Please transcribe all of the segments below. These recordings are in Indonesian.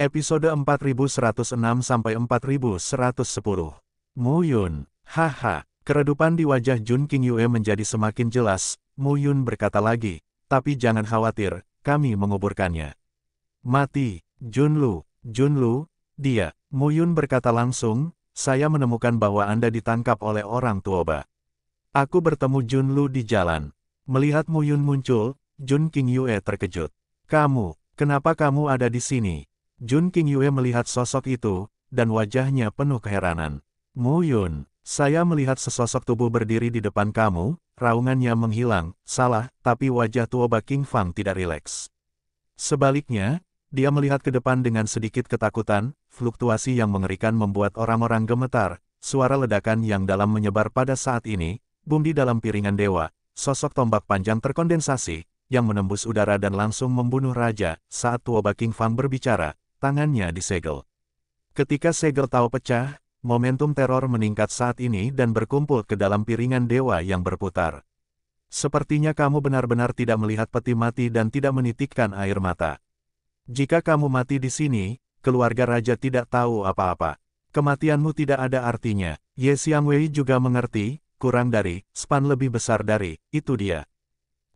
Episode 4106 sampai 4110. Mu Yun, haha, keredupan di wajah Jun King Yue menjadi semakin jelas. Mu Yun berkata lagi, tapi jangan khawatir, kami menguburkannya. Mati, Jun Lu, Jun Lu, dia, Mu Yun berkata langsung, saya menemukan bahwa Anda ditangkap oleh orang Tuoba. Aku bertemu Jun Lu di jalan. Melihat Mu Yun muncul, Jun King Yue terkejut. Kamu, kenapa kamu ada di sini? Jun King Yue melihat sosok itu, dan wajahnya penuh keheranan. Mu Yun, saya melihat sesosok tubuh berdiri di depan kamu, raungannya menghilang, salah, tapi wajah Tuoba King Fang tidak rileks. Sebaliknya, dia melihat ke depan dengan sedikit ketakutan, fluktuasi yang mengerikan membuat orang-orang gemetar, suara ledakan yang dalam menyebar pada saat ini, bum di dalam piringan dewa, sosok tombak panjang terkondensasi, yang menembus udara dan langsung membunuh raja, saat Tuoba King Fang berbicara, tangannya disegel. Ketika segel tahu pecah, momentum teror meningkat saat ini dan berkumpul ke dalam piringan dewa yang berputar. Sepertinya kamu benar-benar tidak melihat peti mati dan tidak menitikkan air mata. Jika kamu mati di sini, keluarga raja tidak tahu apa-apa. Kematianmu tidak ada artinya. Ye Wei juga mengerti, kurang dari, span lebih besar dari, itu dia.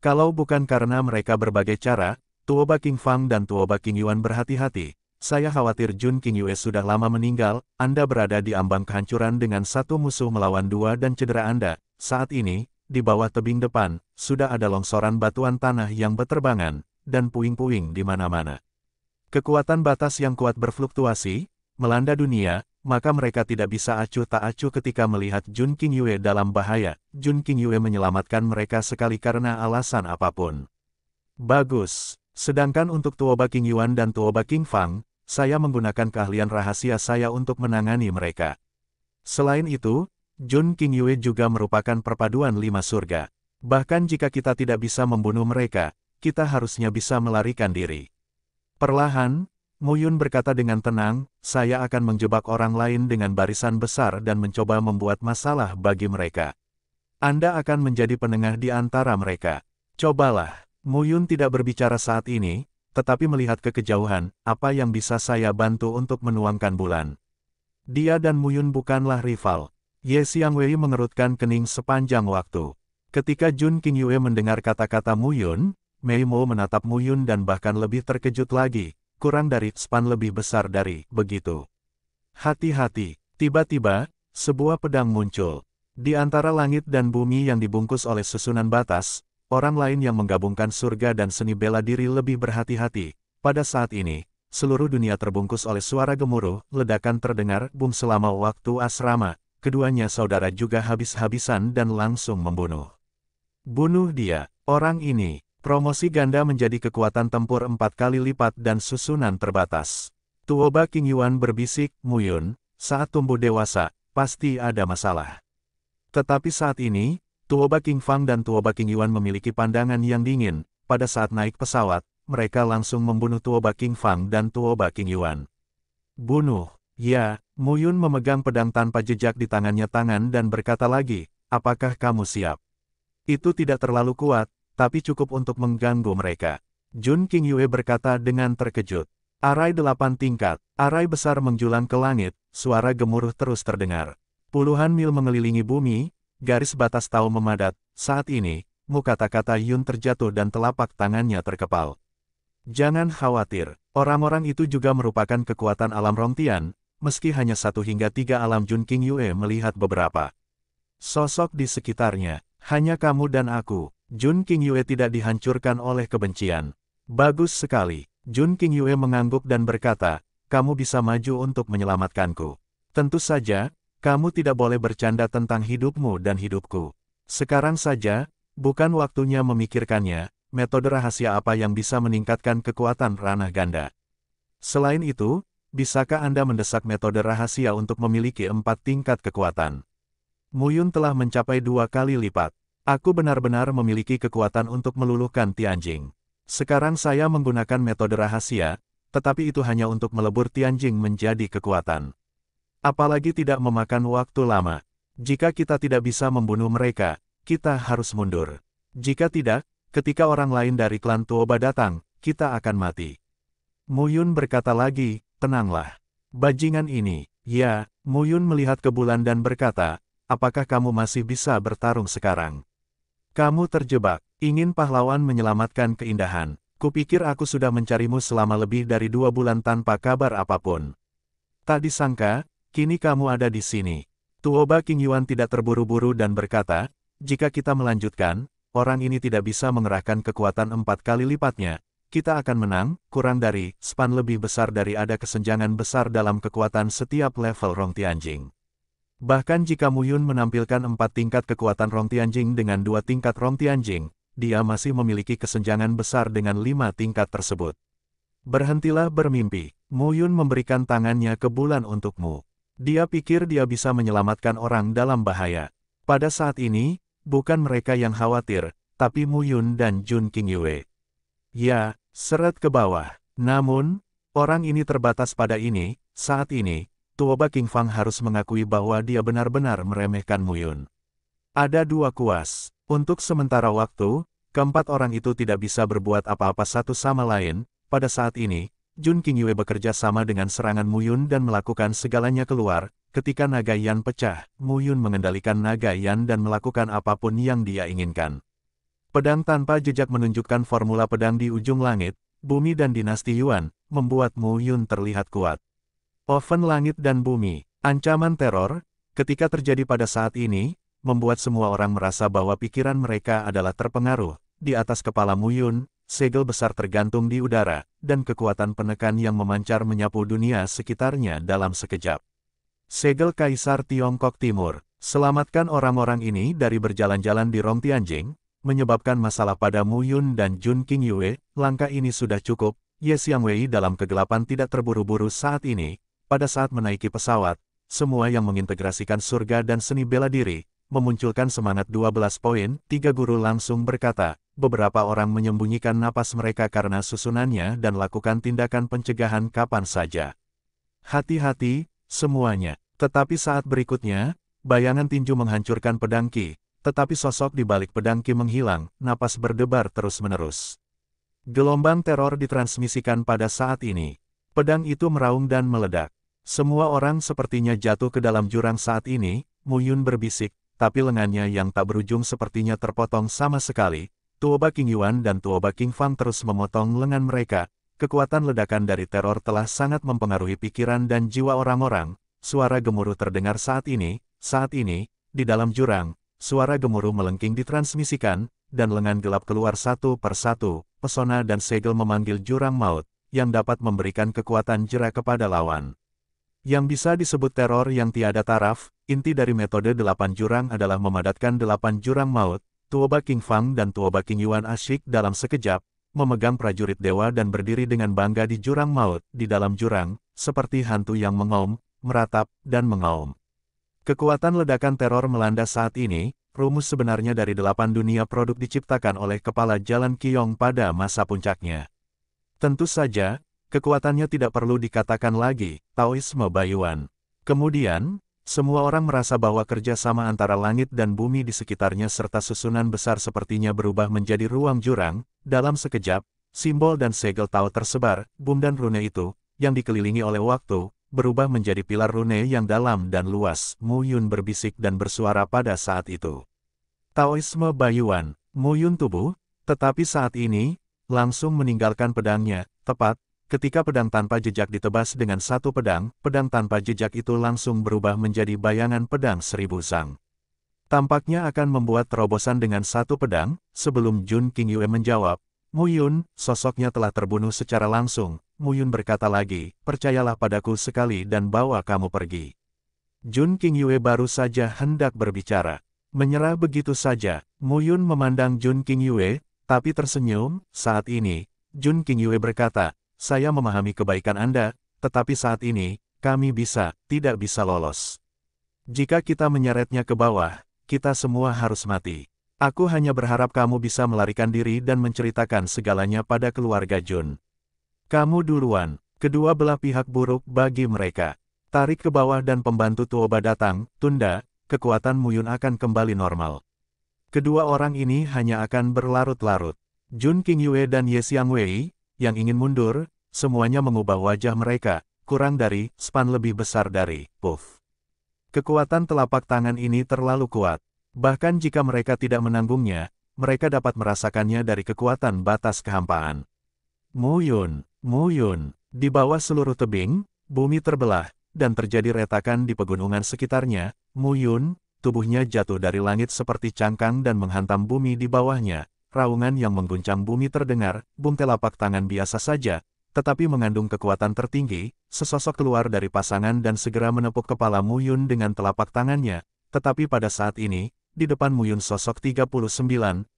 Kalau bukan karena mereka berbagai cara, Tuoba King Fang dan Tuoba King Yuan berhati-hati, saya khawatir Jun King Yue sudah lama meninggal, Anda berada di ambang kehancuran dengan satu musuh melawan dua dan cedera Anda. Saat ini, di bawah tebing depan, sudah ada longsoran batuan tanah yang berterbangan, dan puing-puing di mana-mana. Kekuatan batas yang kuat berfluktuasi, melanda dunia, maka mereka tidak bisa acuh tak acuh ketika melihat Jun King Yue dalam bahaya. Jun King Yue menyelamatkan mereka sekali karena alasan apapun. Bagus. Sedangkan untuk Tuoba King Yuan dan Tuoba King Fang, saya menggunakan keahlian rahasia saya untuk menangani mereka. Selain itu, Jun King Yue juga merupakan perpaduan lima surga. Bahkan jika kita tidak bisa membunuh mereka, kita harusnya bisa melarikan diri. Perlahan, Muyun berkata dengan tenang, saya akan menjebak orang lain dengan barisan besar dan mencoba membuat masalah bagi mereka. Anda akan menjadi penengah di antara mereka. Cobalah. Muyun tidak berbicara saat ini, tetapi melihat ke kejauhan, apa yang bisa saya bantu untuk menuangkan bulan. Dia dan Muyun bukanlah rival. Ye Wei mengerutkan kening sepanjang waktu. Ketika Jun King Yue mendengar kata-kata Muyun, Mei Mo menatap Muyun dan bahkan lebih terkejut lagi, kurang dari span lebih besar dari begitu. Hati-hati, tiba-tiba, sebuah pedang muncul. Di antara langit dan bumi yang dibungkus oleh susunan batas, orang lain yang menggabungkan surga dan seni bela diri lebih berhati-hati. Pada saat ini, seluruh dunia terbungkus oleh suara gemuruh, ledakan terdengar bum selama waktu asrama, keduanya saudara juga habis-habisan dan langsung membunuh. Bunuh dia, orang ini, promosi ganda menjadi kekuatan tempur empat kali lipat dan susunan terbatas. Tuoba King Yuan berbisik, Muyun, saat tumbuh dewasa, pasti ada masalah. Tetapi saat ini, Tuoba King Fang dan Tuoba King Yuan memiliki pandangan yang dingin, pada saat naik pesawat, mereka langsung membunuh Tuoba King Fang dan Tuoba King Yuan. Bunuh, ya, Muyun memegang pedang tanpa jejak di tangannya tangan dan berkata lagi, apakah kamu siap? Itu tidak terlalu kuat, tapi cukup untuk mengganggu mereka. Jun King Yue berkata dengan terkejut. Arai delapan tingkat, arai besar menjulang ke langit, suara gemuruh terus terdengar. Puluhan mil mengelilingi bumi, garis batas tahu memadat, saat ini, muka kata-kata Yun terjatuh dan telapak tangannya terkepal. Jangan khawatir, orang-orang itu juga merupakan kekuatan alam Rongtian, meski hanya satu hingga tiga alam Jun King Yue melihat beberapa sosok di sekitarnya, hanya kamu dan aku, Jun King Yue tidak dihancurkan oleh kebencian. Bagus sekali, Jun King Yue mengangguk dan berkata, kamu bisa maju untuk menyelamatkanku. Tentu saja, kamu tidak boleh bercanda tentang hidupmu dan hidupku. Sekarang saja, bukan waktunya memikirkannya, metode rahasia apa yang bisa meningkatkan kekuatan ranah ganda. Selain itu, bisakah Anda mendesak metode rahasia untuk memiliki empat tingkat kekuatan? Muyun telah mencapai dua kali lipat. Aku benar-benar memiliki kekuatan untuk meluluhkan Tianjing. Sekarang saya menggunakan metode rahasia, tetapi itu hanya untuk melebur Tianjing menjadi kekuatan. Apalagi tidak memakan waktu lama. Jika kita tidak bisa membunuh mereka, kita harus mundur. Jika tidak, ketika orang lain dari klan Tuoba datang, kita akan mati. Muyun berkata lagi, tenanglah. Bajingan ini, ya, Muyun melihat ke bulan dan berkata, apakah kamu masih bisa bertarung sekarang? Kamu terjebak, ingin pahlawan menyelamatkan keindahan. Kupikir aku sudah mencarimu selama lebih dari dua bulan tanpa kabar apapun. Tak disangka, Kini kamu ada di sini. Tuoba King Yuan tidak terburu-buru dan berkata, jika kita melanjutkan, orang ini tidak bisa mengerahkan kekuatan empat kali lipatnya. Kita akan menang, kurang dari, span lebih besar dari ada kesenjangan besar dalam kekuatan setiap level Rong Tianjing. Bahkan jika Muyun menampilkan empat tingkat kekuatan Rong Tianjing dengan dua tingkat Rong Tianjing, dia masih memiliki kesenjangan besar dengan lima tingkat tersebut. Berhentilah bermimpi, Muyun memberikan tangannya ke bulan untukmu. Dia pikir dia bisa menyelamatkan orang dalam bahaya. Pada saat ini, bukan mereka yang khawatir, tapi Mu Yun dan Jun King Yue. Ya, seret ke bawah. Namun, orang ini terbatas pada ini, saat ini, Tuoba King Fang harus mengakui bahwa dia benar-benar meremehkan Mu Yun. Ada dua kuas. Untuk sementara waktu, keempat orang itu tidak bisa berbuat apa-apa satu sama lain, pada saat ini, Jun Qingyue bekerja sama dengan serangan Mu Yun dan melakukan segalanya keluar. Ketika naga Yan pecah, Yun mengendalikan naga Yan dan melakukan apapun yang dia inginkan. Pedang tanpa jejak menunjukkan formula pedang di ujung langit, bumi dan dinasti Yuan, membuat Mu Yun terlihat kuat. Oven langit dan bumi, ancaman teror, ketika terjadi pada saat ini, membuat semua orang merasa bahwa pikiran mereka adalah terpengaruh. Di atas kepala Mu Yun segel besar tergantung di udara, dan kekuatan penekan yang memancar menyapu dunia sekitarnya dalam sekejap. Segel Kaisar Tiongkok Timur, selamatkan orang-orang ini dari berjalan-jalan di Rong Tianjing, menyebabkan masalah pada Mu Yun dan Jun King Yue, langkah ini sudah cukup, Ye Xiang Wei dalam kegelapan tidak terburu-buru saat ini, pada saat menaiki pesawat, semua yang mengintegrasikan surga dan seni bela diri, memunculkan semangat 12 poin, tiga guru langsung berkata, beberapa orang menyembunyikan napas mereka karena susunannya dan lakukan tindakan pencegahan kapan saja. Hati-hati, semuanya. Tetapi saat berikutnya, bayangan tinju menghancurkan pedangki, tetapi sosok di balik pedangki menghilang, napas berdebar terus-menerus. Gelombang teror ditransmisikan pada saat ini. Pedang itu meraung dan meledak. Semua orang sepertinya jatuh ke dalam jurang saat ini, Muyun berbisik, tapi lengannya yang tak berujung sepertinya terpotong sama sekali, Tuoba King Yuan dan Tuoba King Fang terus memotong lengan mereka. Kekuatan ledakan dari teror telah sangat mempengaruhi pikiran dan jiwa orang-orang. Suara gemuruh terdengar saat ini, saat ini, di dalam jurang, suara gemuruh melengking ditransmisikan, dan lengan gelap keluar satu per satu, pesona dan segel memanggil jurang maut, yang dapat memberikan kekuatan jera kepada lawan. Yang bisa disebut teror yang tiada taraf, inti dari metode delapan jurang adalah memadatkan delapan jurang maut, Tuoba King Fang dan Tuoba King Yuan asyik dalam sekejap, memegang prajurit dewa dan berdiri dengan bangga di jurang maut, di dalam jurang, seperti hantu yang mengaum, meratap, dan mengaum. Kekuatan ledakan teror melanda saat ini, rumus sebenarnya dari delapan dunia produk diciptakan oleh kepala jalan Kiong pada masa puncaknya. Tentu saja, kekuatannya tidak perlu dikatakan lagi, Taoisme Bayuan. Kemudian, semua orang merasa bahwa kerja sama antara langit dan bumi di sekitarnya serta susunan besar sepertinya berubah menjadi ruang jurang, dalam sekejap, simbol dan segel Tao tersebar, bum dan rune itu, yang dikelilingi oleh waktu, berubah menjadi pilar rune yang dalam dan luas, Mu Yun berbisik dan bersuara pada saat itu. Taoisme Bayuan, Mu Yun tubuh, tetapi saat ini, langsung meninggalkan pedangnya, tepat, Ketika pedang tanpa jejak ditebas dengan satu pedang, pedang tanpa jejak itu langsung berubah menjadi bayangan pedang seribu sang. Tampaknya akan membuat terobosan dengan satu pedang, sebelum Jun King Yue menjawab, Muyun, sosoknya telah terbunuh secara langsung, Muyun berkata lagi, percayalah padaku sekali dan bawa kamu pergi. Jun King Yue baru saja hendak berbicara. Menyerah begitu saja, Muyun memandang Jun King Yue, tapi tersenyum, saat ini, Jun King Yue berkata, saya memahami kebaikan Anda, tetapi saat ini, kami bisa, tidak bisa lolos. Jika kita menyeretnya ke bawah, kita semua harus mati. Aku hanya berharap kamu bisa melarikan diri dan menceritakan segalanya pada keluarga Jun. Kamu duluan, kedua belah pihak buruk bagi mereka. Tarik ke bawah dan pembantu Tuoba datang, tunda, kekuatan Muyun akan kembali normal. Kedua orang ini hanya akan berlarut-larut. Jun King Yue dan Ye Wei yang ingin mundur, semuanya mengubah wajah mereka, kurang dari, span lebih besar dari, puff. Kekuatan telapak tangan ini terlalu kuat. Bahkan jika mereka tidak menanggungnya, mereka dapat merasakannya dari kekuatan batas kehampaan. Muyun, Muyun, di bawah seluruh tebing, bumi terbelah, dan terjadi retakan di pegunungan sekitarnya, Muyun, tubuhnya jatuh dari langit seperti cangkang dan menghantam bumi di bawahnya, raungan yang mengguncang bumi terdengar, bung telapak tangan biasa saja, tetapi mengandung kekuatan tertinggi, sesosok keluar dari pasangan dan segera menepuk kepala Muyun dengan telapak tangannya, tetapi pada saat ini, di depan Muyun sosok 39,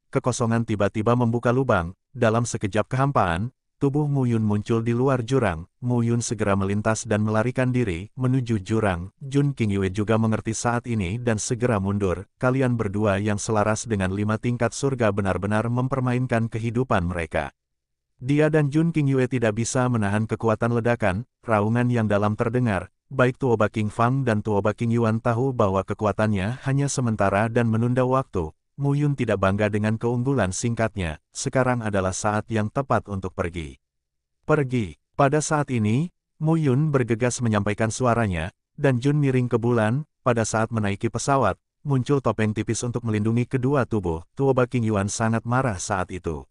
kekosongan tiba-tiba membuka lubang, dalam sekejap kehampaan, tubuh Muyun muncul di luar jurang, Muyun segera melintas dan melarikan diri, menuju jurang, Jun King Yue juga mengerti saat ini dan segera mundur, kalian berdua yang selaras dengan lima tingkat surga benar-benar mempermainkan kehidupan mereka. Dia dan Jun King Yue tidak bisa menahan kekuatan ledakan, raungan yang dalam terdengar, baik Tuoba King Fang dan Tuoba King Yuan tahu bahwa kekuatannya hanya sementara dan menunda waktu. Mu Yun tidak bangga dengan keunggulan singkatnya, sekarang adalah saat yang tepat untuk pergi. Pergi. Pada saat ini, Mu Yun bergegas menyampaikan suaranya, dan Jun miring ke bulan, pada saat menaiki pesawat, muncul topeng tipis untuk melindungi kedua tubuh, Tuoba King Yuan sangat marah saat itu.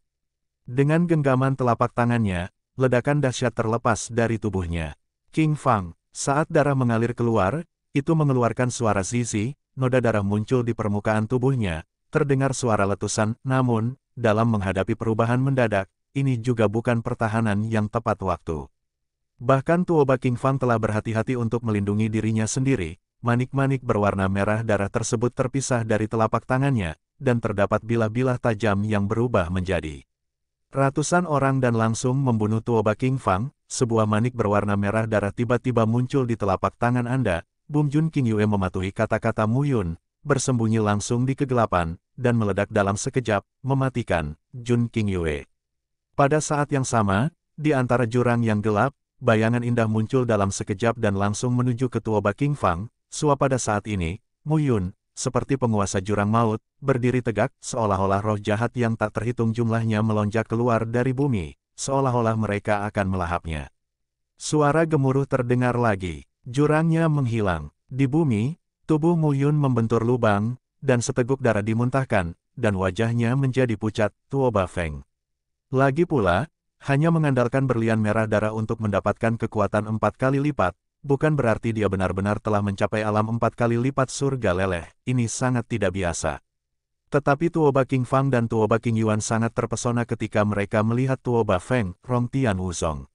Dengan genggaman telapak tangannya, ledakan dahsyat terlepas dari tubuhnya. King Fang, saat darah mengalir keluar, itu mengeluarkan suara zizi, noda darah muncul di permukaan tubuhnya, terdengar suara letusan, namun, dalam menghadapi perubahan mendadak, ini juga bukan pertahanan yang tepat waktu. Bahkan Tuoba King Fang telah berhati-hati untuk melindungi dirinya sendiri, manik-manik berwarna merah darah tersebut terpisah dari telapak tangannya, dan terdapat bilah-bilah tajam yang berubah menjadi Ratusan orang dan langsung membunuh Tuoba King Fang, sebuah manik berwarna merah darah tiba-tiba muncul di telapak tangan Anda, Bum Jun King Yue mematuhi kata-kata Mu Yun, bersembunyi langsung di kegelapan, dan meledak dalam sekejap, mematikan Jun King Yue. Pada saat yang sama, di antara jurang yang gelap, bayangan indah muncul dalam sekejap dan langsung menuju ke Tuoba King Fang, suap pada saat ini, Mu Yun, seperti penguasa jurang maut, berdiri tegak, seolah-olah roh jahat yang tak terhitung jumlahnya melonjak keluar dari bumi, seolah-olah mereka akan melahapnya. Suara gemuruh terdengar lagi, jurangnya menghilang. Di bumi, tubuh Muyun membentur lubang, dan seteguk darah dimuntahkan, dan wajahnya menjadi pucat, Tuoba Feng. Lagi pula, hanya mengandalkan berlian merah darah untuk mendapatkan kekuatan empat kali lipat, bukan berarti dia benar-benar telah mencapai alam empat kali lipat surga leleh, ini sangat tidak biasa. Tetapi Tuoba King Fang dan Tuoba King Yuan sangat terpesona ketika mereka melihat Tuoba Feng, Rong Tian Wuzong.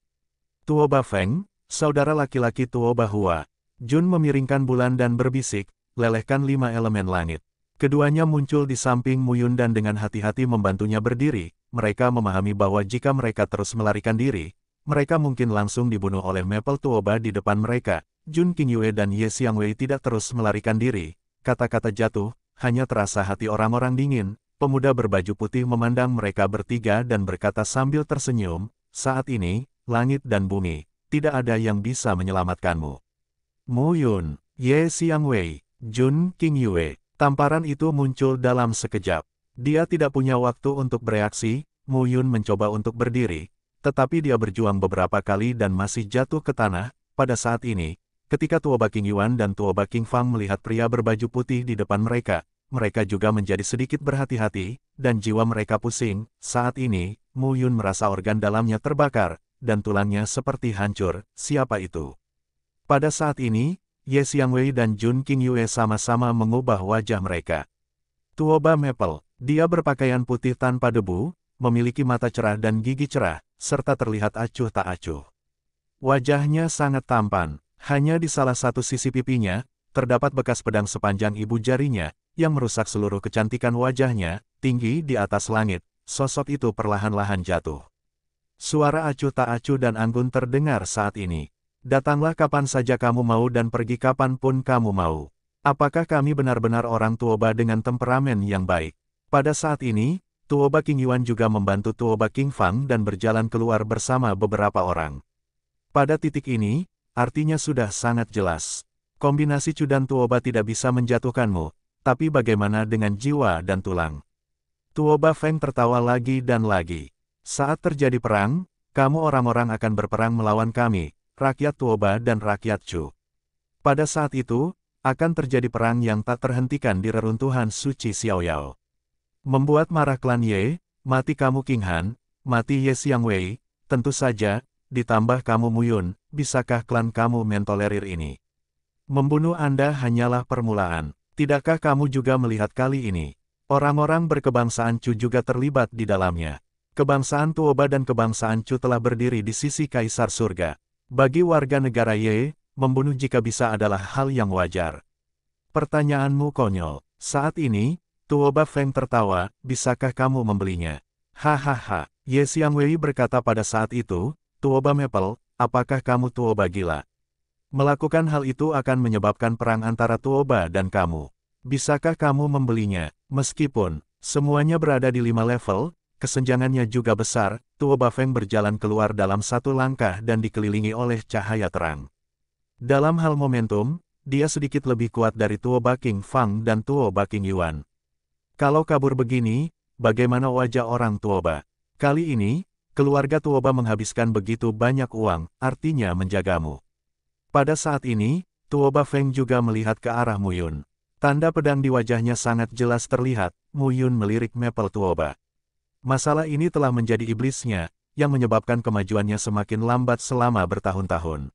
Tuoba Feng, saudara laki-laki Tuoba Hua, Jun memiringkan bulan dan berbisik, lelehkan lima elemen langit. Keduanya muncul di samping Muyun dan dengan hati-hati membantunya berdiri, mereka memahami bahwa jika mereka terus melarikan diri, mereka mungkin langsung dibunuh oleh Maple Tuoba di depan mereka. Jun Qingyue dan Ye Xiangwei tidak terus melarikan diri. Kata-kata jatuh, hanya terasa hati orang-orang dingin. Pemuda berbaju putih memandang mereka bertiga dan berkata sambil tersenyum, saat ini, langit dan bumi, tidak ada yang bisa menyelamatkanmu. Mu Yun, Ye Xiangwei, Jun Qingyue, tamparan itu muncul dalam sekejap. Dia tidak punya waktu untuk bereaksi, Mu Yun mencoba untuk berdiri, tetapi dia berjuang beberapa kali dan masih jatuh ke tanah. Pada saat ini, ketika Tuoba King Yuan dan Tuoba King Fang melihat pria berbaju putih di depan mereka, mereka juga menjadi sedikit berhati-hati, dan jiwa mereka pusing. Saat ini, Mu Yun merasa organ dalamnya terbakar, dan tulangnya seperti hancur. Siapa itu? Pada saat ini, Ye Wei dan Jun King Yue sama-sama mengubah wajah mereka. Tuoba Maple, dia berpakaian putih tanpa debu, memiliki mata cerah dan gigi cerah, serta terlihat acuh tak acuh. Wajahnya sangat tampan, hanya di salah satu sisi pipinya, terdapat bekas pedang sepanjang ibu jarinya, yang merusak seluruh kecantikan wajahnya, tinggi di atas langit, sosok itu perlahan-lahan jatuh. Suara acuh tak acuh dan anggun terdengar saat ini. Datanglah kapan saja kamu mau dan pergi kapan pun kamu mau. Apakah kami benar-benar orang tuoba dengan temperamen yang baik? Pada saat ini, Tuoba King Yuan juga membantu Tuoba King Fang dan berjalan keluar bersama beberapa orang. Pada titik ini, artinya sudah sangat jelas. Kombinasi Chu dan Tuoba tidak bisa menjatuhkanmu, tapi bagaimana dengan jiwa dan tulang? Tuoba Feng tertawa lagi dan lagi. Saat terjadi perang, kamu orang-orang akan berperang melawan kami, rakyat Tuoba dan rakyat Chu. Pada saat itu, akan terjadi perang yang tak terhentikan di reruntuhan Suci Xiaoyao. Membuat marah klan Ye, mati kamu King Han, mati Ye Xiang Wei, tentu saja, ditambah kamu Muyun, bisakah klan kamu mentolerir ini? Membunuh Anda hanyalah permulaan. Tidakkah kamu juga melihat kali ini? Orang-orang berkebangsaan Chu juga terlibat di dalamnya. Kebangsaan Tuoba dan kebangsaan Chu telah berdiri di sisi Kaisar Surga. Bagi warga negara Ye, membunuh jika bisa adalah hal yang wajar. Pertanyaanmu konyol. Saat ini, Tuoba Feng tertawa, bisakah kamu membelinya? Hahaha, Ye Wei berkata pada saat itu, Tuoba Maple, apakah kamu Tuoba gila? Melakukan hal itu akan menyebabkan perang antara Tuoba dan kamu. Bisakah kamu membelinya? Meskipun, semuanya berada di lima level, kesenjangannya juga besar, Tuoba Feng berjalan keluar dalam satu langkah dan dikelilingi oleh cahaya terang. Dalam hal momentum, dia sedikit lebih kuat dari Tuoba King Fang dan Tuoba King Yuan. Kalau kabur begini, bagaimana wajah orang Tuoba? Kali ini, keluarga Tuoba menghabiskan begitu banyak uang, artinya menjagamu. Pada saat ini, Tuoba Feng juga melihat ke arah Muyun. Tanda pedang di wajahnya sangat jelas terlihat, Muyun melirik Maple Tuoba. Masalah ini telah menjadi iblisnya, yang menyebabkan kemajuannya semakin lambat selama bertahun-tahun.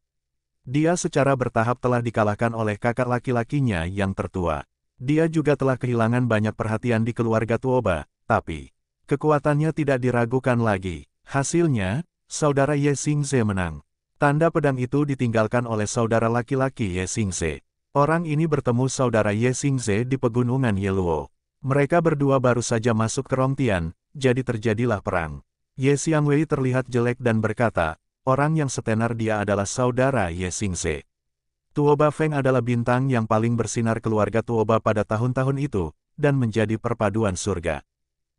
Dia secara bertahap telah dikalahkan oleh kakak laki-lakinya yang tertua. Dia juga telah kehilangan banyak perhatian di keluarga Tuoba, tapi kekuatannya tidak diragukan lagi. Hasilnya, saudara Ye Xingze menang. Tanda pedang itu ditinggalkan oleh saudara laki-laki Ye Xingze. Orang ini bertemu saudara Ye Xingze di pegunungan Yeluo. Mereka berdua baru saja masuk ke Rongtian, jadi terjadilah perang. Ye Xiangwei terlihat jelek dan berkata, orang yang setenar dia adalah saudara Ye Xingze. Tuoba Feng adalah bintang yang paling bersinar keluarga Tuoba pada tahun-tahun itu, dan menjadi perpaduan surga.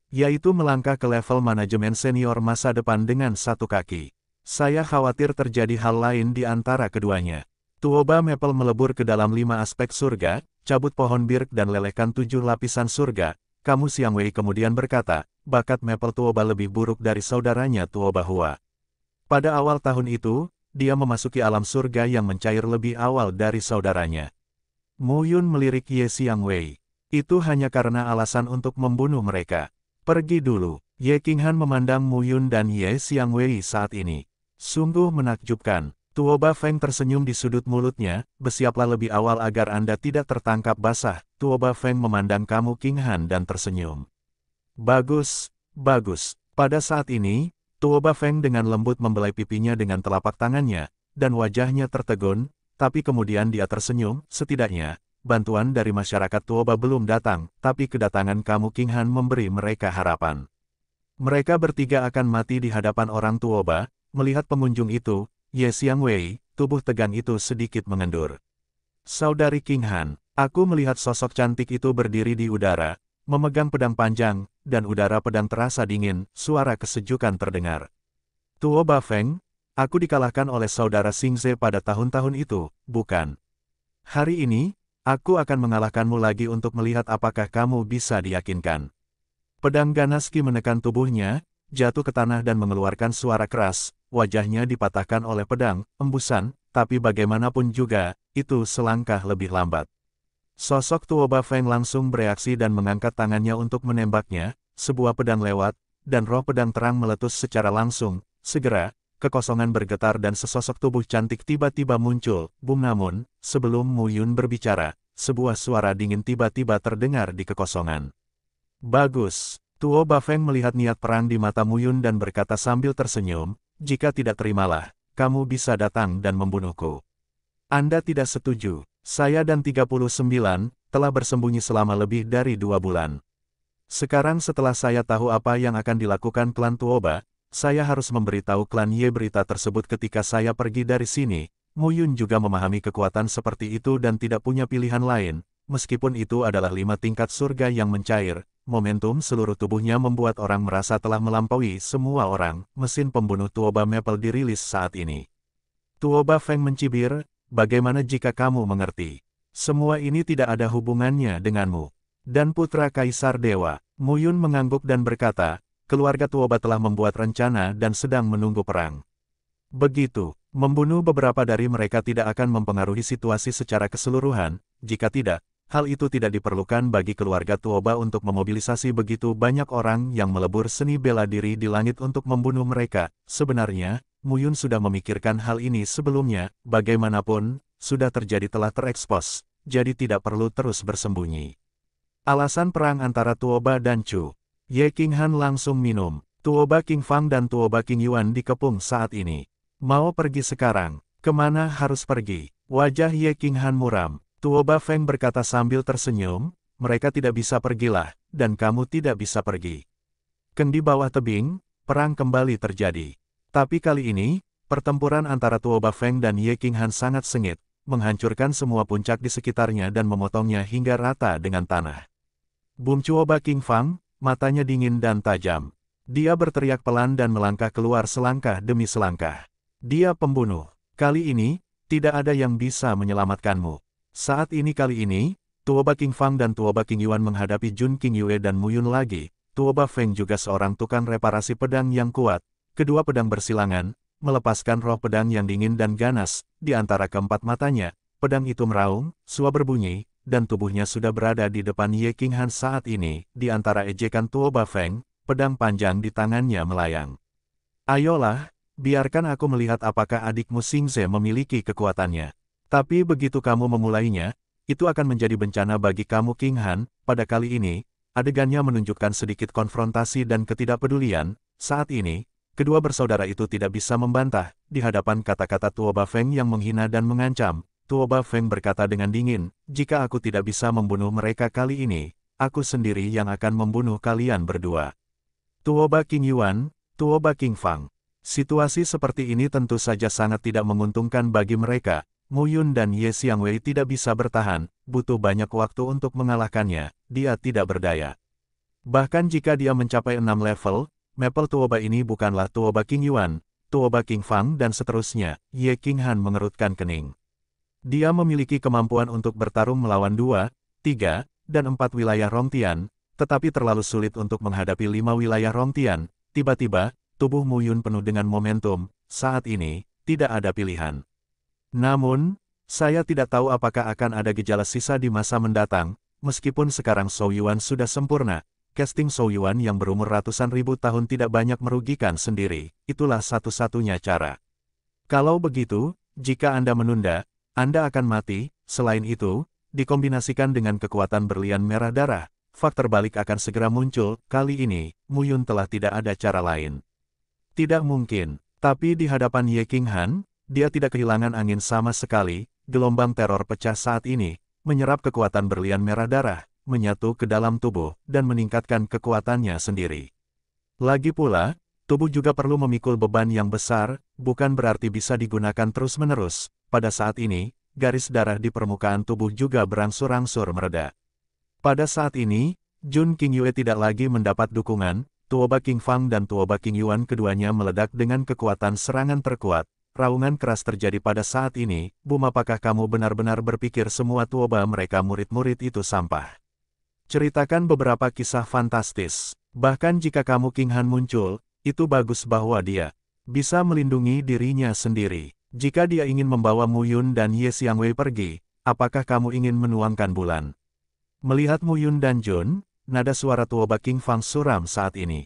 Yaitu melangkah ke level manajemen senior masa depan dengan satu kaki. Saya khawatir terjadi hal lain di antara keduanya. Tuoba Maple melebur ke dalam lima aspek surga, cabut pohon birk dan lelehkan tujuh lapisan surga. Kamu Siang Wei kemudian berkata, bakat Maple Tuoba lebih buruk dari saudaranya Tuoba Hua. Pada awal tahun itu, dia memasuki alam surga yang mencair lebih awal dari saudaranya. Mu Yun melirik Ye Xiang Wei. Itu hanya karena alasan untuk membunuh mereka. Pergi dulu. Ye Han memandang Mu Yun dan Ye Xiang Wei saat ini. Sungguh menakjubkan. Tuo Ba Feng tersenyum di sudut mulutnya, bersiaplah lebih awal agar Anda tidak tertangkap basah. Tuo Ba Feng memandang kamu King Han dan tersenyum. Bagus, bagus. Pada saat ini, Tuoba Feng dengan lembut membelai pipinya dengan telapak tangannya, dan wajahnya tertegun, tapi kemudian dia tersenyum, setidaknya, bantuan dari masyarakat Tuoba belum datang, tapi kedatangan kamu King Han memberi mereka harapan. Mereka bertiga akan mati di hadapan orang Tuoba, melihat pengunjung itu, Ye Xiang Wei, tubuh tegang itu sedikit mengendur. Saudari King Han, aku melihat sosok cantik itu berdiri di udara, memegang pedang panjang, dan udara pedang terasa dingin, suara kesejukan terdengar. Tuo Ba Feng, aku dikalahkan oleh saudara Singze pada tahun-tahun itu, bukan? Hari ini, aku akan mengalahkanmu lagi untuk melihat apakah kamu bisa diyakinkan. Pedang Ganaski menekan tubuhnya, jatuh ke tanah dan mengeluarkan suara keras, wajahnya dipatahkan oleh pedang, embusan, tapi bagaimanapun juga, itu selangkah lebih lambat. Sosok Tuoba Feng langsung bereaksi dan mengangkat tangannya untuk menembaknya, sebuah pedang lewat, dan roh pedang terang meletus secara langsung. Segera, kekosongan bergetar dan sesosok tubuh cantik tiba-tiba muncul. namun, sebelum Mu Yun berbicara, sebuah suara dingin tiba-tiba terdengar di kekosongan. Bagus! Tuo Feng melihat niat perang di mata Mu Yun dan berkata sambil tersenyum, jika tidak terimalah, kamu bisa datang dan membunuhku. Anda tidak setuju, saya dan 39, telah bersembunyi selama lebih dari dua bulan. Sekarang setelah saya tahu apa yang akan dilakukan klan Tuoba, saya harus memberitahu klan Ye berita tersebut ketika saya pergi dari sini. Muyun juga memahami kekuatan seperti itu dan tidak punya pilihan lain, meskipun itu adalah lima tingkat surga yang mencair, momentum seluruh tubuhnya membuat orang merasa telah melampaui semua orang, mesin pembunuh Tuoba Maple dirilis saat ini. Tuoba Feng mencibir, Bagaimana jika kamu mengerti? Semua ini tidak ada hubungannya denganmu. Dan putra Kaisar Dewa, Muyun mengangguk dan berkata, keluarga Tuoba telah membuat rencana dan sedang menunggu perang. Begitu, membunuh beberapa dari mereka tidak akan mempengaruhi situasi secara keseluruhan, jika tidak, hal itu tidak diperlukan bagi keluarga Tuoba untuk memobilisasi begitu banyak orang yang melebur seni bela diri di langit untuk membunuh mereka. Sebenarnya, Muyun sudah memikirkan hal ini sebelumnya, bagaimanapun, sudah terjadi telah terekspos, jadi tidak perlu terus bersembunyi. Alasan perang antara Tuoba dan Chu. Ye King Han langsung minum. Tuoba King Fang dan Tuoba King Yuan dikepung saat ini. Mau pergi sekarang, kemana harus pergi? Wajah Ye King Han muram. Tuoba Feng berkata sambil tersenyum, mereka tidak bisa pergilah, dan kamu tidak bisa pergi. Kendi bawah tebing, perang kembali terjadi. Tapi kali ini, pertempuran antara Tuoba Feng dan Ye King Han sangat sengit, menghancurkan semua puncak di sekitarnya dan memotongnya hingga rata dengan tanah. Bum Chuoba King Fang, matanya dingin dan tajam. Dia berteriak pelan dan melangkah keluar selangkah demi selangkah. Dia pembunuh. Kali ini, tidak ada yang bisa menyelamatkanmu. Saat ini kali ini, Tuoba King Fang dan Tuoba King Yuan menghadapi Jun King Yue dan Mu Yun lagi. Tuoba Feng juga seorang tukang reparasi pedang yang kuat, kedua pedang bersilangan, melepaskan roh pedang yang dingin dan ganas, di antara keempat matanya, pedang itu meraung, sua berbunyi, dan tubuhnya sudah berada di depan Ye King Han saat ini, di antara ejekan Tuo Ba Feng. pedang panjang di tangannya melayang. Ayolah, biarkan aku melihat apakah adikmu Singze memiliki kekuatannya. Tapi begitu kamu memulainya, itu akan menjadi bencana bagi kamu King Han, pada kali ini, adegannya menunjukkan sedikit konfrontasi dan ketidakpedulian, saat ini, kedua bersaudara itu tidak bisa membantah, di hadapan kata-kata Tuoba Feng yang menghina dan mengancam, Tuoba Feng berkata dengan dingin, jika aku tidak bisa membunuh mereka kali ini, aku sendiri yang akan membunuh kalian berdua. Tuoba King Yuan, Tuoba King Fang. Situasi seperti ini tentu saja sangat tidak menguntungkan bagi mereka. Mu Yun dan Ye Xiang Wei tidak bisa bertahan, butuh banyak waktu untuk mengalahkannya, dia tidak berdaya. Bahkan jika dia mencapai enam level, Maple Tuoba ini bukanlah Tuoba King Yuan, Tuoba King Fang dan seterusnya, Ye King Han mengerutkan kening. Dia memiliki kemampuan untuk bertarung melawan dua, tiga, dan empat wilayah Rongtian, tetapi terlalu sulit untuk menghadapi lima wilayah Rongtian. Tiba-tiba, tubuh Muyun penuh dengan momentum, saat ini, tidak ada pilihan. Namun, saya tidak tahu apakah akan ada gejala sisa di masa mendatang, meskipun sekarang Sou Yuan sudah sempurna, casting Yuan yang berumur ratusan ribu tahun tidak banyak merugikan sendiri, itulah satu-satunya cara. Kalau begitu, jika Anda menunda, Anda akan mati, selain itu, dikombinasikan dengan kekuatan berlian merah darah, faktor balik akan segera muncul, kali ini, Muyun telah tidak ada cara lain. Tidak mungkin, tapi di hadapan Ye King Han, dia tidak kehilangan angin sama sekali, gelombang teror pecah saat ini, menyerap kekuatan berlian merah darah, menyatu ke dalam tubuh, dan meningkatkan kekuatannya sendiri. Lagi pula, tubuh juga perlu memikul beban yang besar, bukan berarti bisa digunakan terus-menerus. Pada saat ini, garis darah di permukaan tubuh juga berangsur-angsur mereda. Pada saat ini, Jun King Yue tidak lagi mendapat dukungan, Tuoba King Fang dan Tuoba King Yuan keduanya meledak dengan kekuatan serangan terkuat. Raungan keras terjadi pada saat ini, Bum apakah kamu benar-benar berpikir semua tuoba mereka murid-murid itu sampah? ceritakan beberapa kisah fantastis. Bahkan jika kamu King Han muncul, itu bagus bahwa dia bisa melindungi dirinya sendiri. Jika dia ingin membawa Mu Yun dan Ye Wei pergi, apakah kamu ingin menuangkan bulan? Melihat Mu Yun dan Jun, nada suara tua King Fang suram saat ini.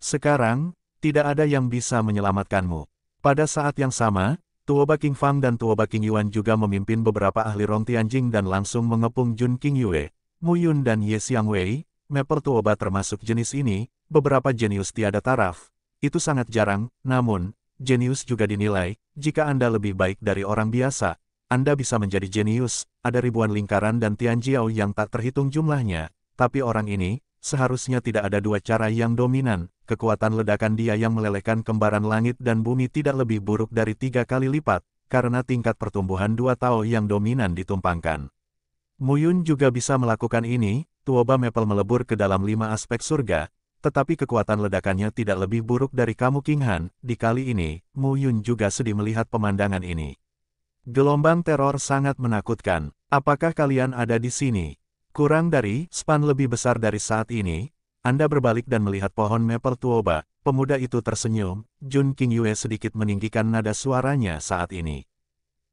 Sekarang, tidak ada yang bisa menyelamatkanmu. Pada saat yang sama, Tuoba King Fang dan Tuoba King Yuan juga memimpin beberapa ahli Rong Tianjing dan langsung mengepung Jun King Yue, Muyun dan Ye Xiang Wei, Mepertuoba termasuk jenis ini, beberapa jenius tiada taraf. Itu sangat jarang, namun, jenius juga dinilai, jika Anda lebih baik dari orang biasa, Anda bisa menjadi jenius, ada ribuan lingkaran dan Tianjiao yang tak terhitung jumlahnya, tapi orang ini, seharusnya tidak ada dua cara yang dominan, kekuatan ledakan dia yang melelehkan kembaran langit dan bumi tidak lebih buruk dari tiga kali lipat, karena tingkat pertumbuhan dua tao yang dominan ditumpangkan. Muyun juga bisa melakukan ini, Tuoba Maple melebur ke dalam lima aspek surga, tetapi kekuatan ledakannya tidak lebih buruk dari kamu King Han, di kali ini, Muyun juga sedih melihat pemandangan ini. Gelombang teror sangat menakutkan, apakah kalian ada di sini? Kurang dari, span lebih besar dari saat ini, Anda berbalik dan melihat pohon Maple Tuoba, pemuda itu tersenyum, Jun King Yue sedikit meninggikan nada suaranya saat ini.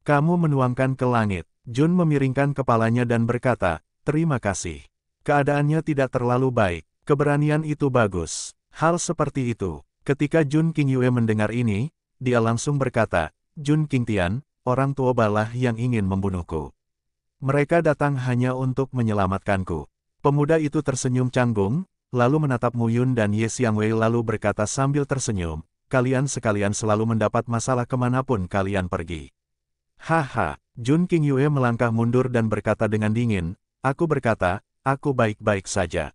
Kamu menuangkan ke langit, Jun memiringkan kepalanya dan berkata, terima kasih. Keadaannya tidak terlalu baik, keberanian itu bagus. Hal seperti itu, ketika Jun King Yue mendengar ini, dia langsung berkata, Jun King Tian, orang tua balah yang ingin membunuhku. Mereka datang hanya untuk menyelamatkanku. Pemuda itu tersenyum canggung, lalu menatap Mu Yun dan Ye Wei lalu berkata sambil tersenyum, kalian sekalian selalu mendapat masalah kemanapun kalian pergi. Haha, Jun King Yue melangkah mundur dan berkata dengan dingin, aku berkata, aku baik-baik saja.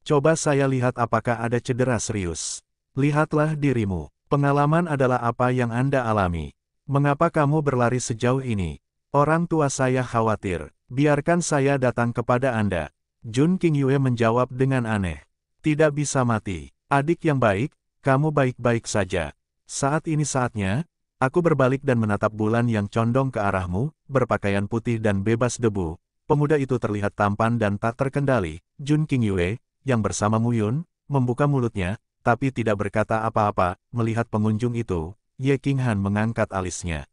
Coba saya lihat apakah ada cedera serius. Lihatlah dirimu, pengalaman adalah apa yang Anda alami. Mengapa kamu berlari sejauh ini? Orang tua saya khawatir, biarkan saya datang kepada Anda. Jun King Yue menjawab dengan aneh. Tidak bisa mati, adik yang baik, kamu baik-baik saja. Saat ini saatnya, Aku berbalik dan menatap bulan yang condong ke arahmu, berpakaian putih dan bebas debu. Pemuda itu terlihat tampan dan tak terkendali. Jun King Yue, yang bersama Mu Yun membuka mulutnya, tapi tidak berkata apa-apa. Melihat pengunjung itu, Ye King Han mengangkat alisnya.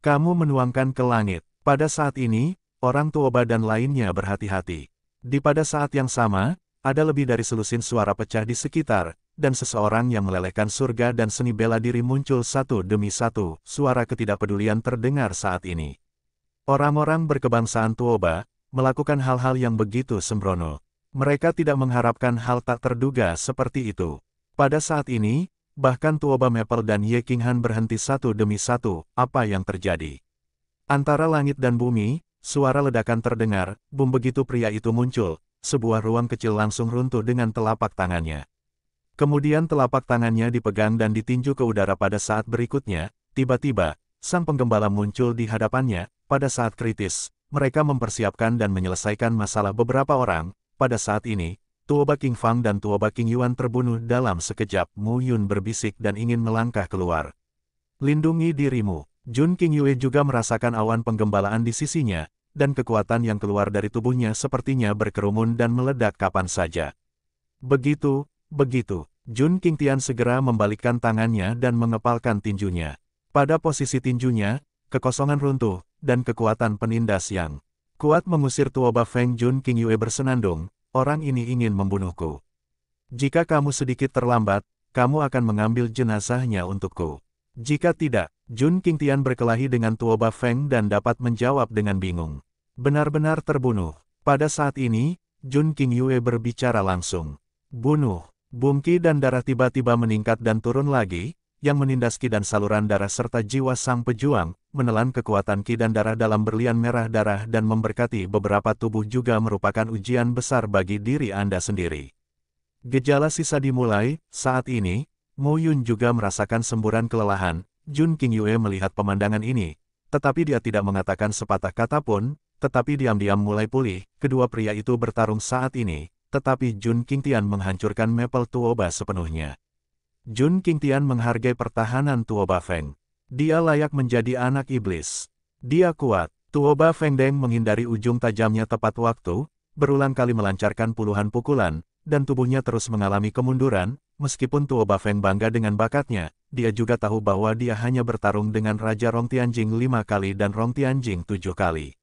Kamu menuangkan ke langit. Pada saat ini, orang tua dan lainnya berhati-hati. Di pada saat yang sama, ada lebih dari selusin suara pecah di sekitar, dan seseorang yang melelehkan surga dan seni bela diri muncul satu demi satu, suara ketidakpedulian terdengar saat ini. Orang-orang berkebangsaan Tuoba, melakukan hal-hal yang begitu sembrono. Mereka tidak mengharapkan hal tak terduga seperti itu. Pada saat ini, bahkan Tuoba Maple dan Ye King Han berhenti satu demi satu, apa yang terjadi. Antara langit dan bumi, suara ledakan terdengar, bum begitu pria itu muncul, sebuah ruang kecil langsung runtuh dengan telapak tangannya. Kemudian telapak tangannya dipegang dan ditinju ke udara pada saat berikutnya, tiba-tiba, sang penggembala muncul di hadapannya, pada saat kritis, mereka mempersiapkan dan menyelesaikan masalah beberapa orang, pada saat ini, Tuoba King Fang dan Tuoba King Yuan terbunuh dalam sekejap, Mu Yun berbisik dan ingin melangkah keluar. Lindungi dirimu, Jun King Yue juga merasakan awan penggembalaan di sisinya, dan kekuatan yang keluar dari tubuhnya sepertinya berkerumun dan meledak kapan saja. Begitu, Begitu, Jun Qingtian segera membalikkan tangannya dan mengepalkan tinjunya. Pada posisi tinjunya, kekosongan runtuh, dan kekuatan penindas yang kuat mengusir tuoba Feng Jun King Yue bersenandung, orang ini ingin membunuhku. Jika kamu sedikit terlambat, kamu akan mengambil jenazahnya untukku. Jika tidak, Jun Qingtian berkelahi dengan tuoba Feng dan dapat menjawab dengan bingung. Benar-benar terbunuh. Pada saat ini, Jun King Yue berbicara langsung. Bunuh. Bumki dan darah tiba-tiba meningkat dan turun lagi, yang menindas ki dan saluran darah serta jiwa sang pejuang, menelan kekuatan ki dan darah dalam berlian merah darah dan memberkati beberapa tubuh juga merupakan ujian besar bagi diri Anda sendiri. Gejala sisa dimulai, saat ini, Mo Yun juga merasakan semburan kelelahan, Jun King Yue melihat pemandangan ini, tetapi dia tidak mengatakan sepatah kata pun, tetapi diam-diam mulai pulih, kedua pria itu bertarung saat ini, tetapi Jun Qingtian menghancurkan Maple Tuoba sepenuhnya. Jun Qingtian menghargai pertahanan Tuoba Feng. Dia layak menjadi anak iblis. Dia kuat. Tuoba Feng Deng menghindari ujung tajamnya tepat waktu, berulang kali melancarkan puluhan pukulan, dan tubuhnya terus mengalami kemunduran, meskipun Tuoba Feng bangga dengan bakatnya, dia juga tahu bahwa dia hanya bertarung dengan Raja Rong Tianjing lima kali dan Rong Tianjing tujuh kali.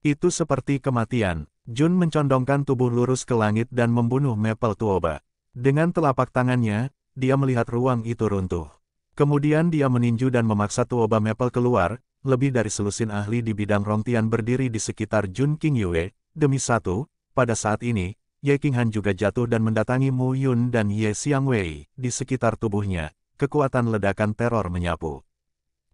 Itu seperti kematian, Jun mencondongkan tubuh lurus ke langit dan membunuh Maple Tuoba. Dengan telapak tangannya, dia melihat ruang itu runtuh. Kemudian dia meninju dan memaksa Tuoba Maple keluar, lebih dari selusin ahli di bidang rongtian berdiri di sekitar Jun King Yue, demi satu, pada saat ini, Ye Qinghan juga jatuh dan mendatangi Mu Yun dan Ye Xiang Wei di sekitar tubuhnya, kekuatan ledakan teror menyapu.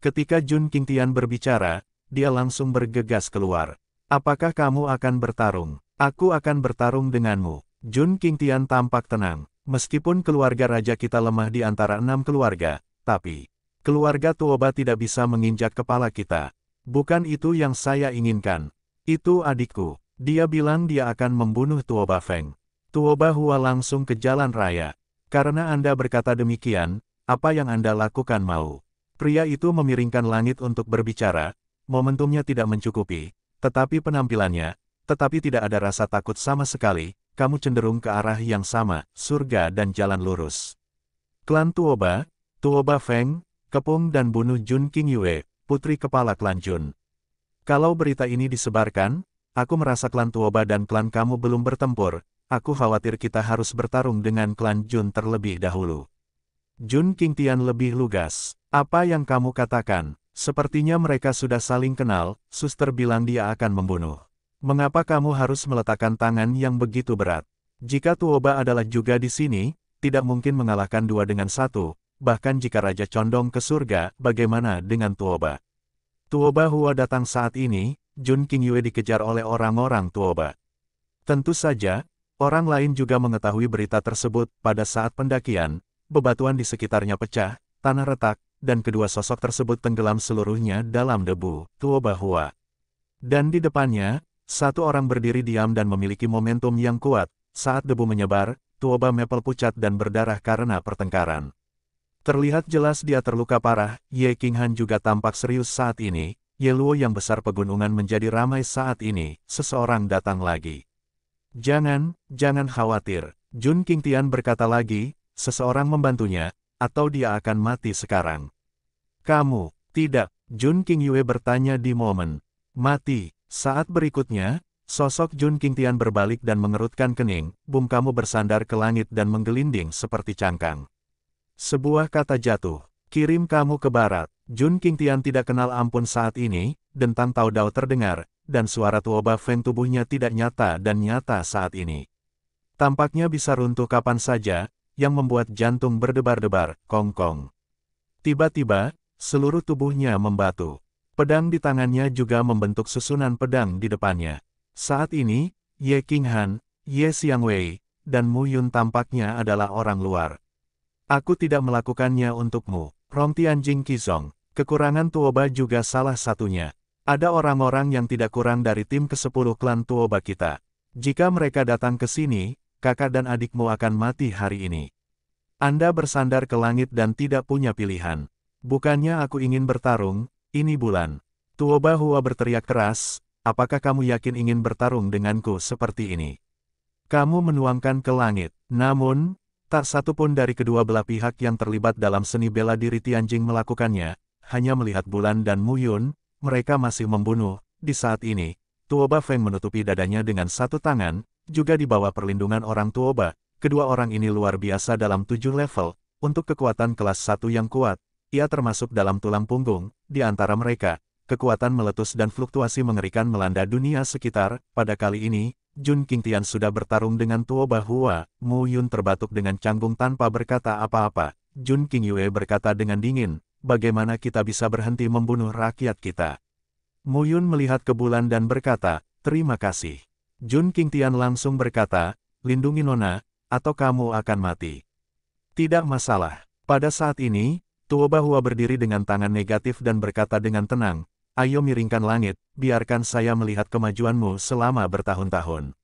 Ketika Jun King Tian berbicara, dia langsung bergegas keluar. Apakah kamu akan bertarung? Aku akan bertarung denganmu. Jun Qingtian tampak tenang. Meskipun keluarga raja kita lemah di antara enam keluarga, tapi keluarga Tuoba tidak bisa menginjak kepala kita. Bukan itu yang saya inginkan. Itu adikku. Dia bilang dia akan membunuh Tuoba Feng. Tuoba Hua langsung ke jalan raya. Karena Anda berkata demikian, apa yang Anda lakukan mau? Pria itu memiringkan langit untuk berbicara, momentumnya tidak mencukupi, tetapi penampilannya, tetapi tidak ada rasa takut sama sekali, kamu cenderung ke arah yang sama, surga dan jalan lurus. Klan Tuoba, Tuoba Feng, Kepung dan bunuh Jun King Yue, putri kepala klan Jun. Kalau berita ini disebarkan, aku merasa klan Tuoba dan klan kamu belum bertempur, aku khawatir kita harus bertarung dengan klan Jun terlebih dahulu. Jun King Tian lebih lugas. Apa yang kamu katakan? Sepertinya mereka sudah saling kenal, suster bilang dia akan membunuh. Mengapa kamu harus meletakkan tangan yang begitu berat? Jika Tuoba adalah juga di sini, tidak mungkin mengalahkan dua dengan satu, bahkan jika Raja condong ke surga, bagaimana dengan Tuoba? Tuoba Hua datang saat ini, Jun King Yue dikejar oleh orang-orang Tuoba. Tentu saja, orang lain juga mengetahui berita tersebut pada saat pendakian, bebatuan di sekitarnya pecah, tanah retak, dan kedua sosok tersebut tenggelam seluruhnya dalam debu, Tuo Bahua. Dan di depannya, satu orang berdiri diam dan memiliki momentum yang kuat, saat debu menyebar, Tuoba Maple pucat dan berdarah karena pertengkaran. Terlihat jelas dia terluka parah, Ye King Han juga tampak serius saat ini, Ye Luo yang besar pegunungan menjadi ramai saat ini, seseorang datang lagi. Jangan, jangan khawatir, Jun King Tian berkata lagi, seseorang membantunya, atau dia akan mati sekarang. Kamu, tidak, Jun King Yue bertanya di momen. Mati, saat berikutnya, sosok Jun King Tian berbalik dan mengerutkan kening, bum kamu bersandar ke langit dan menggelinding seperti cangkang. Sebuah kata jatuh, kirim kamu ke barat, Jun King Tian tidak kenal ampun saat ini, dentang Tao Dao terdengar, dan suara tuoba Feng tubuhnya tidak nyata dan nyata saat ini. Tampaknya bisa runtuh kapan saja, yang membuat jantung berdebar-debar, kongkong. Tiba-tiba, seluruh tubuhnya membatu. Pedang di tangannya juga membentuk susunan pedang di depannya. Saat ini, Ye Qinghan, Ye Xiangwei, dan Mu Yun tampaknya adalah orang luar. Aku tidak melakukannya untukmu, Rong Jing Kizong. Kekurangan Tuoba juga salah satunya. Ada orang-orang yang tidak kurang dari tim ke-10 klan Tuoba kita. Jika mereka datang ke sini, kakak dan adikmu akan mati hari ini. Anda bersandar ke langit dan tidak punya pilihan. Bukannya aku ingin bertarung, ini bulan. Tuoba Hua berteriak keras, apakah kamu yakin ingin bertarung denganku seperti ini? Kamu menuangkan ke langit, namun, tak satu pun dari kedua belah pihak yang terlibat dalam seni bela diri Tianjing melakukannya, hanya melihat bulan dan Muyun, mereka masih membunuh. Di saat ini, Tuoba Feng menutupi dadanya dengan satu tangan, juga di bawah perlindungan orang Tuoba, kedua orang ini luar biasa dalam tujuh level, untuk kekuatan kelas satu yang kuat, ia termasuk dalam tulang punggung, di antara mereka, kekuatan meletus dan fluktuasi mengerikan melanda dunia sekitar, pada kali ini, Jun King Tian sudah bertarung dengan Tuoba Hua, Mu Yun terbatuk dengan canggung tanpa berkata apa-apa, Jun King Yue berkata dengan dingin, bagaimana kita bisa berhenti membunuh rakyat kita? Mu Yun melihat ke bulan dan berkata, terima kasih. Jun Qingtian langsung berkata, lindungi Nona, atau kamu akan mati. Tidak masalah. Pada saat ini, Tuo Bahua berdiri dengan tangan negatif dan berkata dengan tenang, ayo miringkan langit, biarkan saya melihat kemajuanmu selama bertahun-tahun.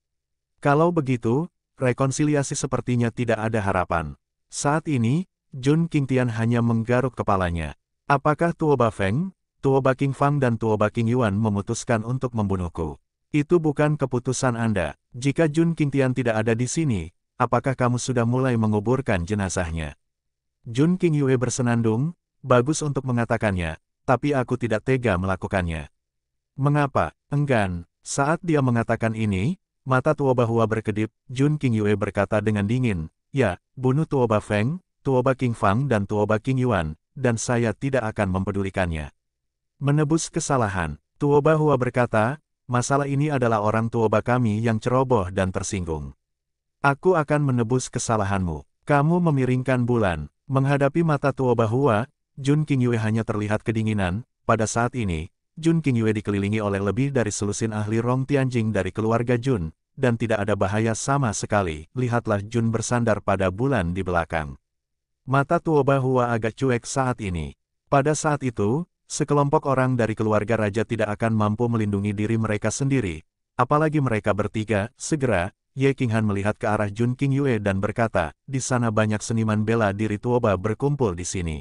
Kalau begitu, rekonsiliasi sepertinya tidak ada harapan. Saat ini, Jun Qingtian hanya menggaruk kepalanya. Apakah Tuo Ba Feng, Tuo Ba King Fang dan Tuo Ba King Yuan memutuskan untuk membunuhku? Itu bukan keputusan Anda. Jika Jun Qingtian tidak ada di sini, apakah kamu sudah mulai menguburkan jenazahnya? Jun King Yue bersenandung, bagus untuk mengatakannya, tapi aku tidak tega melakukannya. Mengapa? Enggan. Saat dia mengatakan ini, mata Tuoba Hua berkedip, Jun King Yue berkata dengan dingin, Ya, bunuh Tuoba Feng, Tuoba King Fang dan Tuoba King Yuan, dan saya tidak akan mempedulikannya. Menebus kesalahan, Tuoba Hua berkata, masalah ini adalah orang tua kami yang ceroboh dan tersinggung. Aku akan menebus kesalahanmu. Kamu memiringkan bulan, menghadapi mata tua bahwa, Jun King Yue hanya terlihat kedinginan, pada saat ini, Jun King Yue dikelilingi oleh lebih dari selusin ahli Rong Tianjing dari keluarga Jun, dan tidak ada bahaya sama sekali. Lihatlah Jun bersandar pada bulan di belakang. Mata tua bahwa agak cuek saat ini. Pada saat itu, sekelompok orang dari keluarga raja tidak akan mampu melindungi diri mereka sendiri, apalagi mereka bertiga, segera, Ye Han melihat ke arah Jun King Yue dan berkata, di sana banyak seniman bela diri Tuoba berkumpul di sini.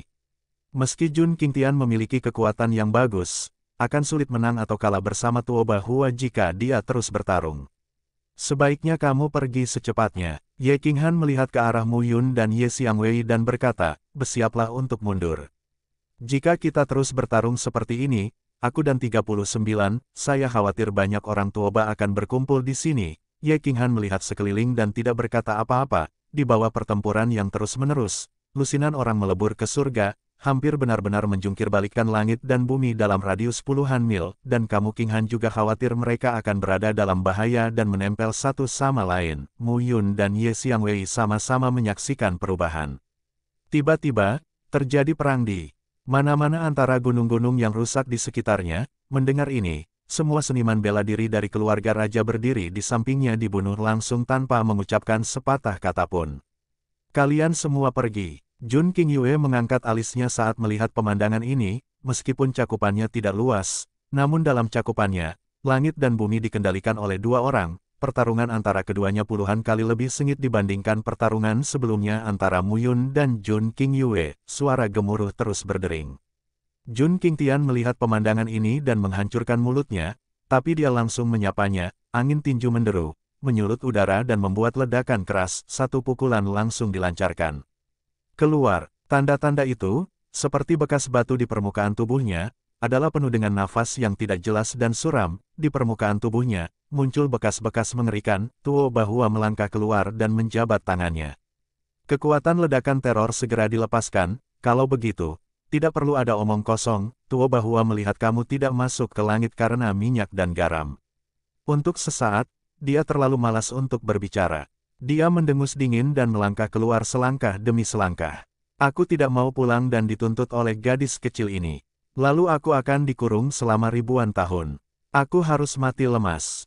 Meski Jun King Tian memiliki kekuatan yang bagus, akan sulit menang atau kalah bersama Tuoba Hua jika dia terus bertarung. Sebaiknya kamu pergi secepatnya. Ye Han melihat ke arah Mu Yun dan Ye Xiang Wei dan berkata, bersiaplah untuk mundur. Jika kita terus bertarung seperti ini, aku dan 39, saya khawatir banyak orang tuoba akan berkumpul di sini. Ye Qinghan melihat sekeliling dan tidak berkata apa-apa, di bawah pertempuran yang terus-menerus, lusinan orang melebur ke surga, hampir benar-benar menjungkir balikan langit dan bumi dalam radius puluhan mil, dan kamu Qinghan juga khawatir mereka akan berada dalam bahaya dan menempel satu sama lain. Mu Yun dan Ye Xiangwei sama-sama menyaksikan perubahan. Tiba-tiba, terjadi perang di Mana-mana antara gunung-gunung yang rusak di sekitarnya, mendengar ini, semua seniman bela diri dari keluarga raja berdiri di sampingnya dibunuh langsung tanpa mengucapkan sepatah kata pun. Kalian semua pergi. Jun King Yue mengangkat alisnya saat melihat pemandangan ini, meskipun cakupannya tidak luas, namun dalam cakupannya, langit dan bumi dikendalikan oleh dua orang, pertarungan antara keduanya puluhan kali lebih sengit dibandingkan pertarungan sebelumnya antara Muyun dan Jun King Yue, suara gemuruh terus berdering. Jun King Tian melihat pemandangan ini dan menghancurkan mulutnya, tapi dia langsung menyapanya, angin tinju menderu, menyulut udara dan membuat ledakan keras, satu pukulan langsung dilancarkan. Keluar, tanda-tanda itu, seperti bekas batu di permukaan tubuhnya, adalah penuh dengan nafas yang tidak jelas dan suram, di permukaan tubuhnya, muncul bekas-bekas mengerikan, Tuo bahua melangkah keluar dan menjabat tangannya. Kekuatan ledakan teror segera dilepaskan, kalau begitu, tidak perlu ada omong kosong, Tuo bahua melihat kamu tidak masuk ke langit karena minyak dan garam. Untuk sesaat, dia terlalu malas untuk berbicara. Dia mendengus dingin dan melangkah keluar selangkah demi selangkah. Aku tidak mau pulang dan dituntut oleh gadis kecil ini. Lalu aku akan dikurung selama ribuan tahun. Aku harus mati lemas.